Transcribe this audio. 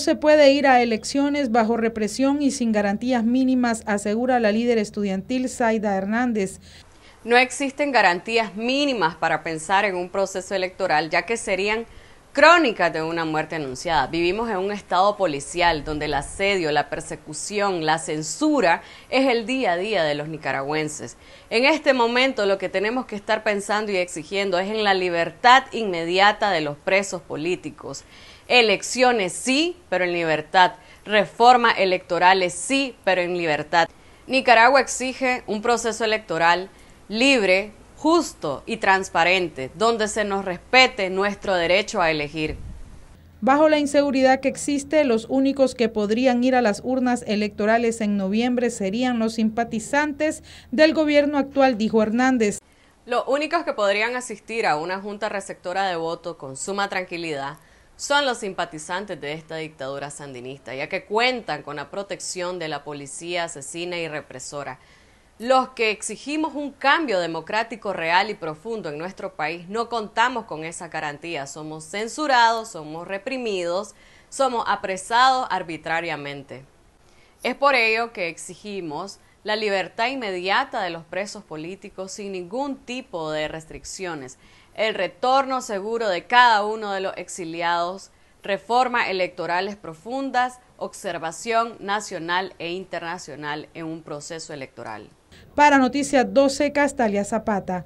se puede ir a elecciones bajo represión y sin garantías mínimas, asegura la líder estudiantil Zaida Hernández. No existen garantías mínimas para pensar en un proceso electoral, ya que serían Crónica de una muerte anunciada. Vivimos en un estado policial donde el asedio, la persecución, la censura es el día a día de los nicaragüenses. En este momento lo que tenemos que estar pensando y exigiendo es en la libertad inmediata de los presos políticos. Elecciones sí, pero en libertad. Reformas electorales sí, pero en libertad. Nicaragua exige un proceso electoral libre, justo y transparente, donde se nos respete nuestro derecho a elegir. Bajo la inseguridad que existe, los únicos que podrían ir a las urnas electorales en noviembre serían los simpatizantes del gobierno actual, dijo Hernández. Los únicos que podrían asistir a una junta receptora de voto con suma tranquilidad son los simpatizantes de esta dictadura sandinista, ya que cuentan con la protección de la policía asesina y represora. Los que exigimos un cambio democrático real y profundo en nuestro país no contamos con esa garantía. Somos censurados, somos reprimidos, somos apresados arbitrariamente. Es por ello que exigimos la libertad inmediata de los presos políticos sin ningún tipo de restricciones, el retorno seguro de cada uno de los exiliados reforma electorales profundas, observación nacional e internacional en un proceso electoral. Para Noticias 12, Castalia Zapata.